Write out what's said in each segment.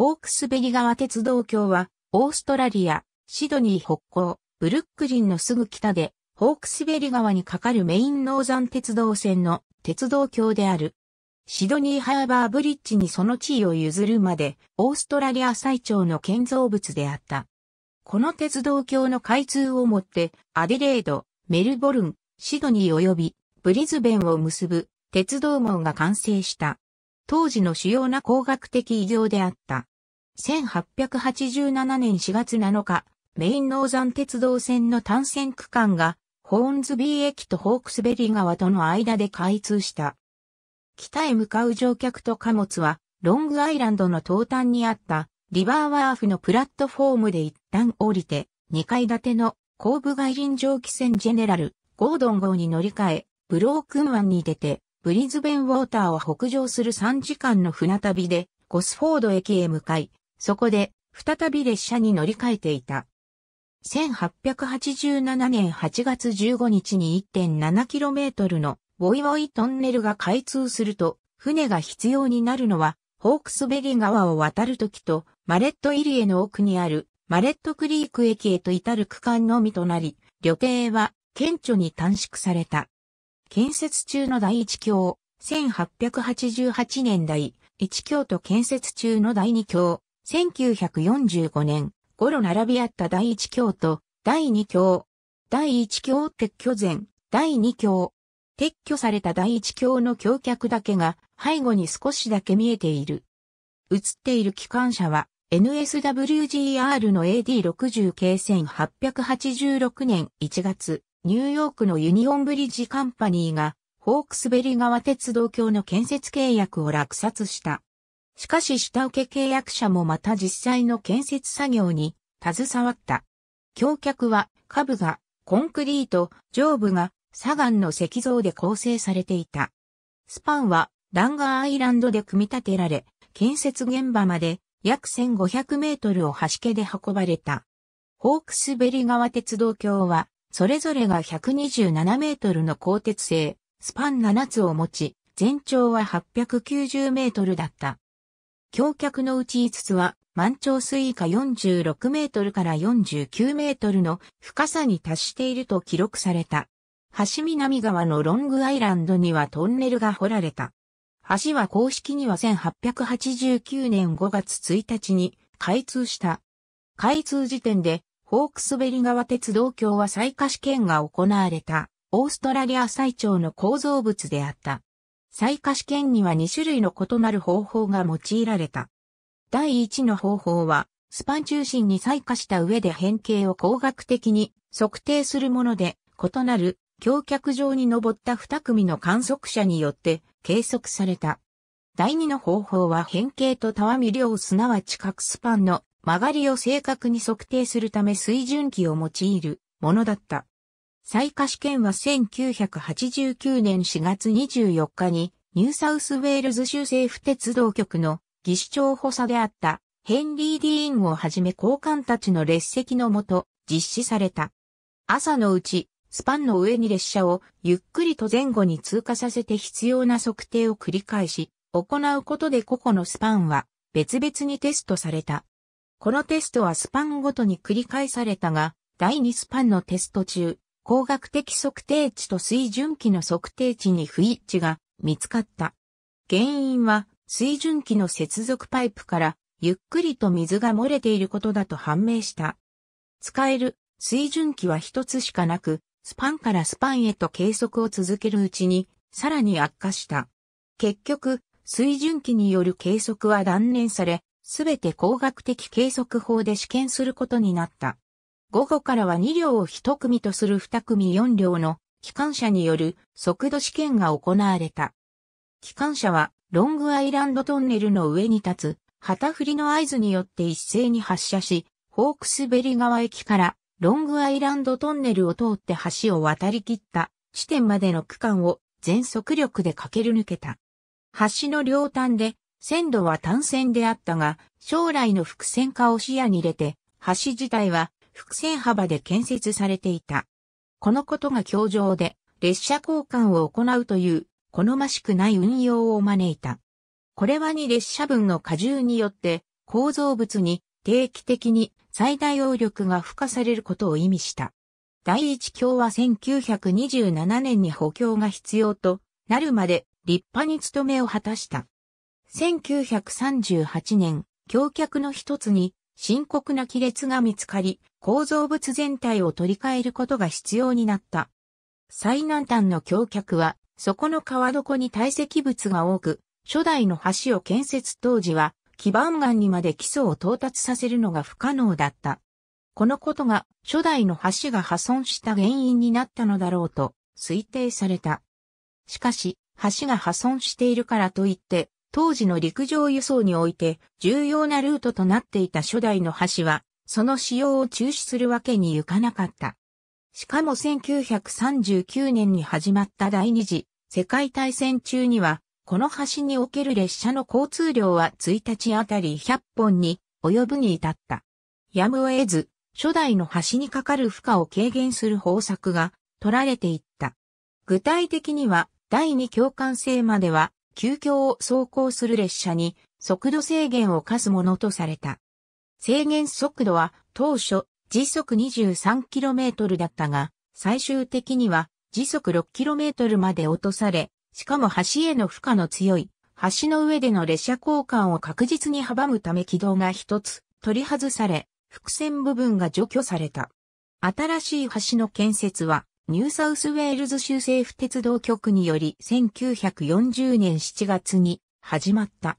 ホークスベリ川鉄道橋は、オーストラリア、シドニー北港、ブルックリンのすぐ北で、ホークスベリ川に架かるメインノーザン鉄道線の鉄道橋である。シドニーハーバーブリッジにその地位を譲るまで、オーストラリア最長の建造物であった。この鉄道橋の開通をもって、アデレード、メルボルン、シドニー及びブリズベンを結ぶ鉄道網が完成した。当時の主要な工学的異常であった。1887年4月7日、メインノーザン鉄道線の単線区間が、ホーンズビー駅とホークスベリー川との間で開通した。北へ向かう乗客と貨物は、ロングアイランドの東端にあったリバーワーフのプラットフォームで一旦降りて、2階建ての後部外輪蒸気船ジェネラル、ゴードン号に乗り換え、ブロークン湾に出て、ブリズベンウォーターを北上する3時間の船旅で、ゴスフォード駅へ向かい、そこで、再び列車に乗り換えていた。1887年8月15日に 1.7km のボイボイトンネルが開通すると、船が必要になるのは、ホークスベリー川を渡るときと、マレット入り江の奥にある、マレットクリーク駅へと至る区間のみとなり、旅程は、顕著に短縮された。建設中の第一橋、1888年代、一橋と建設中の第二橋、1945年頃並び合った第一教と第二教。第一教撤去前、第二教。撤去された第一教の橋脚だけが背後に少しだけ見えている。映っている機関車は NSWGR の AD60 系1886年1月、ニューヨークのユニオンブリッジカンパニーがホークスベリ川鉄道橋の建設契約を落札した。しかし下請け契約者もまた実際の建設作業に携わった。橋脚は下部がコンクリート、上部が砂岩の石像で構成されていた。スパンはランガーアイランドで組み立てられ、建設現場まで約1500メートルを端家で運ばれた。ホークスベリ川鉄道橋は、それぞれが127メートルの鋼鉄製、スパン7つを持ち、全長は890メートルだった。橋脚のうち5つは、満潮水位下46メートルから49メートルの深さに達していると記録された。橋南側のロングアイランドにはトンネルが掘られた。橋は公式には1889年5月1日に開通した。開通時点で、ホークスベリ川鉄道橋は最下試験が行われた、オーストラリア最長の構造物であった。採火試験には2種類の異なる方法が用いられた。第1の方法は、スパン中心に採火した上で変形を工学的に測定するもので、異なる橋脚上に登った2組の観測者によって計測された。第2の方法は変形とたわみ量すなわち角スパンの曲がりを正確に測定するため水準器を用いるものだった。再可試験は1989年4月24日にニューサウスウェールズ州政府鉄道局の技師長補佐であったヘンリー・ディーンをはじめ高官たちの列席のもと実施された。朝のうちスパンの上に列車をゆっくりと前後に通過させて必要な測定を繰り返し行うことで個々のスパンは別々にテストされた。このテストはスパンごとに繰り返されたが、第2スパンのテスト中、光学的測定値と水準器の測定値に不一致が見つかった。原因は水準器の接続パイプからゆっくりと水が漏れていることだと判明した。使える水準器は一つしかなく、スパンからスパンへと計測を続けるうちに、さらに悪化した。結局、水準器による計測は断念され、すべて工学的計測法で試験することになった。午後からは2両を1組とする2組4両の機関車による速度試験が行われた。機関車はロングアイランドトンネルの上に立つ旗振りの合図によって一斉に発射し、ホークスベリ川駅からロングアイランドトンネルを通って橋を渡り切った地点までの区間を全速力で駆け抜けた。橋の両端で線路は単線であったが、将来の複線化を視野に入れて、橋自体は複線幅で建設されていた。このことが橋情で列車交換を行うという好ましくない運用を招いた。これは2列車分の荷重によって構造物に定期的に最大応力が付加されることを意味した。第一橋は1927年に補強が必要となるまで立派に務めを果たした。1938年、橋脚の一つに深刻な亀裂が見つかり、構造物全体を取り替えることが必要になった。最南端の橋脚は、そこの川床に堆積物が多く、初代の橋を建設当時は、基盤岩にまで基礎を到達させるのが不可能だった。このことが初代の橋が破損した原因になったのだろうと推定された。しかし、橋が破損しているからといって、当時の陸上輸送において重要なルートとなっていた初代の橋はその使用を中止するわけにいかなかった。しかも1939年に始まった第二次世界大戦中には、この橋における列車の交通量は1日あたり100本に及ぶに至った。やむを得ず、初代の橋にかかる負荷を軽減する方策が取られていった。具体的には、第二共感性までは、急遽を走行する列車に速度制限を課すものとされた。制限速度は当初時速 23km だったが、最終的には時速 6km まで落とされ、しかも橋への負荷の強い、橋の上での列車交換を確実に阻むため軌道が一つ取り外され、伏線部分が除去された。新しい橋の建設は、ニューサウスウェールズ州政府鉄道局により1940年7月に始まった。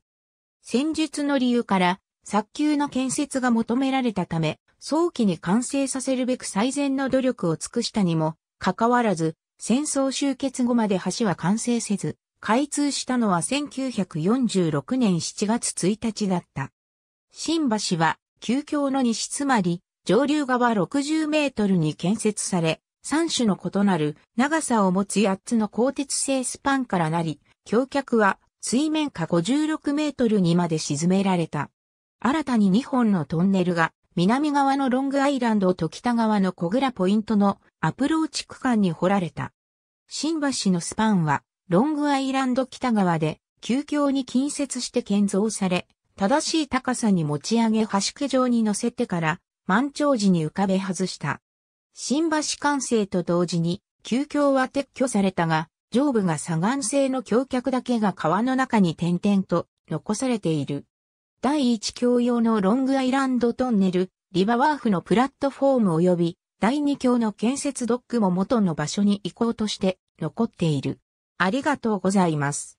戦術の理由から早急な建設が求められたため、早期に完成させるべく最善の努力を尽くしたにも、かかわらず、戦争終結後まで橋は完成せず、開通したのは1946年7月1日だった。新橋は、旧橋の西つまり、上流側60メートルに建設され、3種の異なる長さを持つ8つの鋼鉄製スパンからなり、橋脚は水面下56メートルにまで沈められた。新たに2本のトンネルが南側のロングアイランドと北側の小倉ポイントのアプローチ区間に掘られた。新橋のスパンはロングアイランド北側で急遽に近接して建造され、正しい高さに持ち上げ端区状に乗せてから満潮時に浮かべ外した。新橋完成と同時に、急遽は撤去されたが、上部が左岸製の橋脚だけが川の中に点々と残されている。第1橋用のロングアイランドトンネル、リバワーフのプラットフォーム及び、第2橋の建設ドックも元の場所に行こうとして残っている。ありがとうございます。